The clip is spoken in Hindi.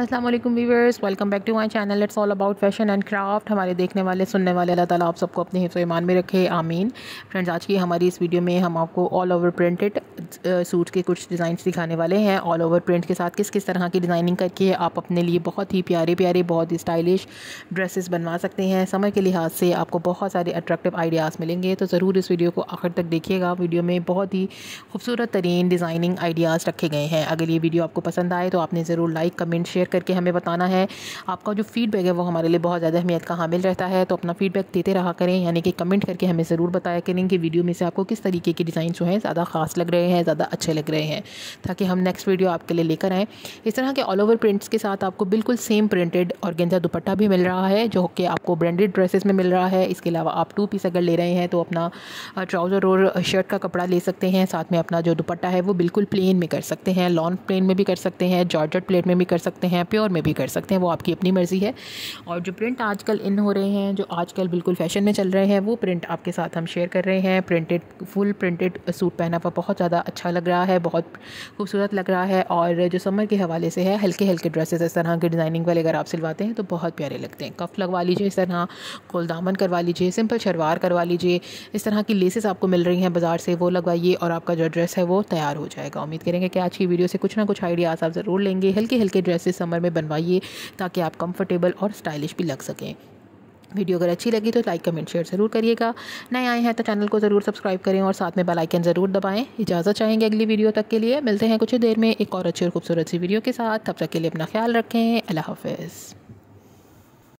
Aslam viewers welcome back to my channel it's all about fashion and craft हमारे देखने वाले सुनने वाले अल्लाह ताला आप सबको अपने हिफ्स ईमान में रखे आमीन फ्रेंड्स आज की हमारी इस वीडियो में हम आपको ऑल ओवर प्रिंटेड सूट के कुछ डिज़ाइन दिखाने वाले हैं ऑल ओवर प्रिंट के साथ किस किस तरह की डिज़ाइनिंग करके आप अपने लिए बहुत ही प्यारे प्यारे बहुत ही स्टाइलिश ड्रेसेस बनवा सकते हैं समर के लिहाज से आपको बहुत सारे अट्रैक्टिव आइडियाज़ मिलेंगे तो ज़रूर इस वीडियो को आखिर तक देखिएगा वीडियो में बहुत ही खूबसूरत तरीन डिज़ाइनिंग आइडियाज़ रखे गए हैं अगर ये वीडियो आपको पसंद आए तो आपने ज़रूर लाइक कमेंट शेयर शेयर करके हमें बताना है आपका जो फीडबैक है वो हमारे लिए बहुत ज़्यादा अहमियत का हामिल रहता है तो अपना फीडबैक देते रहा करें यानी कि कमेंट करके हमें ज़रूर बताया करें कि वीडियो में से आपको किस तरीके के डिज़ाइन जो हैं ज़्यादा खास लग रहे हैं ज़्यादा अच्छे लग रहे हैं ताकि हम नेक्स्ट वीडियो आपके लिए लेकर आएँ इस तरह के ऑल ओवर प्रिंट्स के साथ आपको बिल्कुल सेम प्रिंटेड और गेंजा दुपट्टा भी मिल रहा है जो कि आपको ब्रांडेड ड्रेसेस में मिल रहा है इसके अलावा आप टू पीस अगर ले रहे हैं तो अपना ट्राउज़र और शर्ट का कपड़ा ले सकते हैं साथ में अपना जो दुपट्टा है वो बिल्कुल प्लेन में कर सकते हैं लॉन्ग प्लेन में भी कर सकते हैं जॉर्जट प्लेट में भी कर सकते हैं हैं प्योर में भी कर सकते हैं वो आपकी अपनी मर्ज़ी है और जो प्रिंट आजकल इन हो रहे हैं जो आजकल बिल्कुल फैशन में चल रहे हैं वो प्रिंट आपके साथ हम शेयर कर रहे हैं प्रिंटेड फुल प्रिंटेड सूट पहना हुआ बहुत ज़्यादा अच्छा लग रहा है बहुत खूबसूरत लग रहा है और जो समर के हवाले से है हल्के हल्के ड्रेसेस इस तरह के डिज़ाइनिंग वाले अगर आप सिलवाते हैं तो बहुत प्यारे लगते हैं कफ लगवा लीजिए इस तरह गोलदामन दामन करवा लीजिए सिंपल शलवार करवा लीजिए इस तरह की लेसेस आपको मिल रही हैं बाज़ार से वो लगवाइए और आपका जो ड्रेस है वो तैयार हो जाएगा उम्मीद करेंगे कि आज की वीडियो से कुछ ना कुछ आइडियाज़ आप ज़रूर लेंगे हल्के हल्के ड्रेसेस समर में बनवाइए ताकि आप कंफर्टेबल और स्टाइलिश भी लग सकें वीडियो अगर अच्छी लगी तो लाइक कमेंट शेयर ज़रूर करिएगा नए आए हैं तो चैनल को ज़रूर सब्सक्राइब करें और साथ में बेल आइकन ज़रूर दबाएं इजाज़त चाहेंगे अगली वीडियो तक के लिए मिलते हैं कुछ देर में एक और अच्छी और खूबसूरत सी वीडियो के साथ तब तक के लिए अपना ख्याल रखें अल्लाह हाफिज़